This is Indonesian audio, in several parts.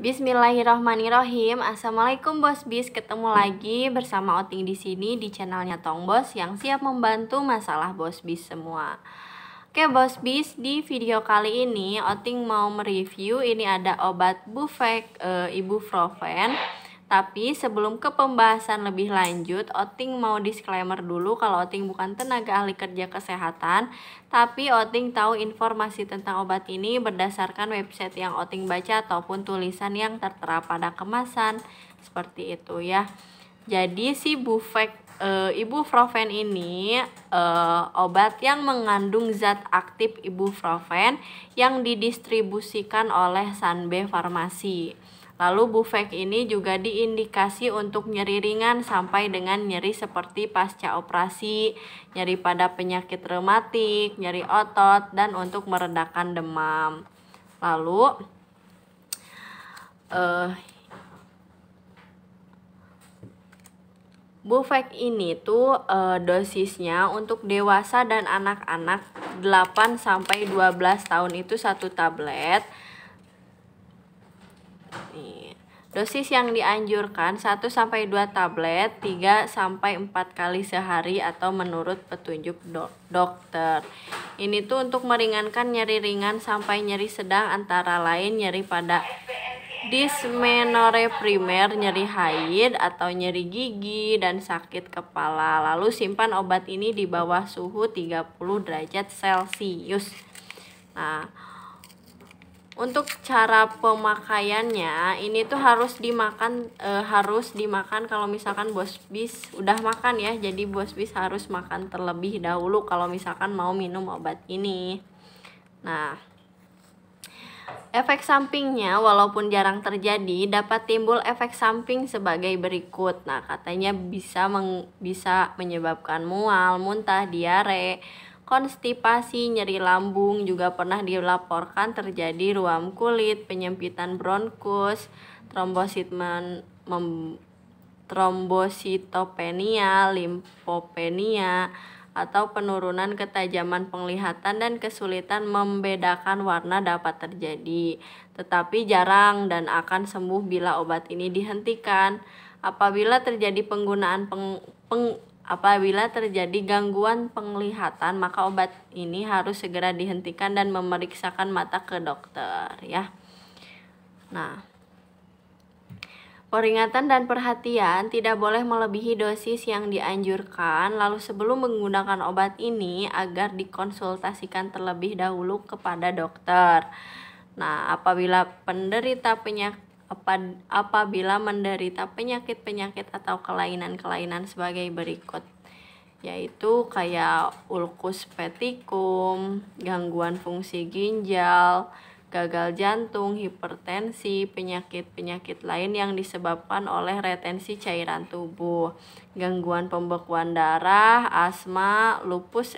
Bismillahirrohmanirrohim. Assalamualaikum Bos Bis. Ketemu lagi bersama Oting di sini di channelnya Tong Bos yang siap membantu masalah Bos Bis semua. Oke Bos Bis, di video kali ini Oting mau mereview ini ada obat bufek e, ibuprofen tapi sebelum ke pembahasan lebih lanjut, Oting mau disclaimer dulu kalau Oting bukan tenaga ahli kerja kesehatan, tapi Oting tahu informasi tentang obat ini berdasarkan website yang Oting baca ataupun tulisan yang tertera pada kemasan. Seperti itu ya. Jadi si bufek e, ibuprofen ini e, obat yang mengandung zat aktif ibu ibuprofen yang didistribusikan oleh Sanbe Farmasi. Lalu bufek ini juga diindikasi untuk nyeri ringan sampai dengan nyeri seperti pasca operasi, nyeri pada penyakit reumatik, nyeri otot, dan untuk meredakan demam. Lalu uh, Bufek ini tuh uh, dosisnya untuk dewasa dan anak-anak 8 12 tahun itu satu tablet. Dosis yang dianjurkan 1-2 tablet 3-4 kali sehari atau menurut petunjuk do dokter. Ini tuh untuk meringankan nyeri ringan sampai nyeri sedang antara lain nyeri pada dismenore primer, nyeri haid atau nyeri gigi dan sakit kepala. Lalu simpan obat ini di bawah suhu 30 derajat Celcius. Nah, untuk cara pemakaiannya ini tuh harus dimakan e, harus dimakan kalau misalkan bos bis udah makan ya jadi bos bis harus makan terlebih dahulu kalau misalkan mau minum obat ini nah Efek sampingnya walaupun jarang terjadi dapat timbul efek samping sebagai berikut. Nah, katanya bisa meng, bisa menyebabkan mual, muntah, diare, konstipasi, nyeri lambung juga pernah dilaporkan terjadi ruam kulit, penyempitan bronkus, trombosit trombositopenia, limpopenia atau penurunan ketajaman penglihatan dan kesulitan membedakan warna dapat terjadi, tetapi jarang dan akan sembuh bila obat ini dihentikan. Apabila terjadi penggunaan peng, peng, Apabila terjadi gangguan penglihatan, maka obat ini harus segera dihentikan dan memeriksakan mata ke dokter ya. Nah, peringatan dan perhatian tidak boleh melebihi dosis yang dianjurkan. Lalu sebelum menggunakan obat ini agar dikonsultasikan terlebih dahulu kepada dokter. Nah, apabila penderita penyakit apabila menderita penyakit-penyakit atau kelainan-kelainan sebagai berikut yaitu kayak ulkus petikum, gangguan fungsi ginjal, gagal jantung, hipertensi, penyakit-penyakit lain yang disebabkan oleh retensi cairan tubuh, gangguan pembekuan darah, asma, lupus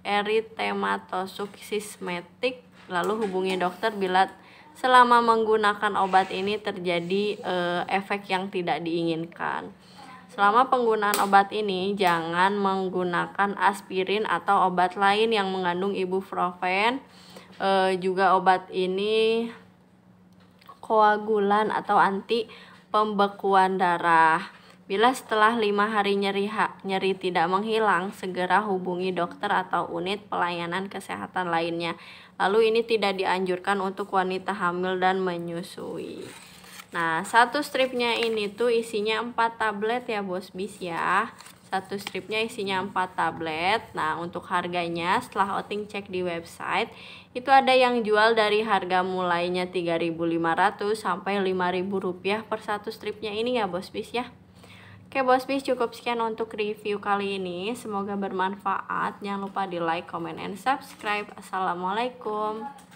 eritematosus sistematik. Lalu hubungi dokter bila selama menggunakan obat ini terjadi e, efek yang tidak diinginkan. Selama penggunaan obat ini, jangan menggunakan aspirin atau obat lain yang mengandung ibuprofen. E, juga obat ini koagulan atau anti pembekuan darah. Bila setelah lima hari nyeri, nyeri tidak menghilang, segera hubungi dokter atau unit pelayanan kesehatan lainnya. Lalu ini tidak dianjurkan untuk wanita hamil dan menyusui. Nah, satu stripnya ini tuh isinya 4 tablet ya bos bis ya. Satu stripnya isinya 4 tablet. Nah, untuk harganya setelah outing cek di website, itu ada yang jual dari harga mulainya 3.500 sampai 5.000 rupiah per satu stripnya ini ya bos bis ya. Oke Bos Bis, cukup sekian untuk review kali ini. Semoga bermanfaat. Jangan lupa di like, comment, and subscribe. Assalamualaikum.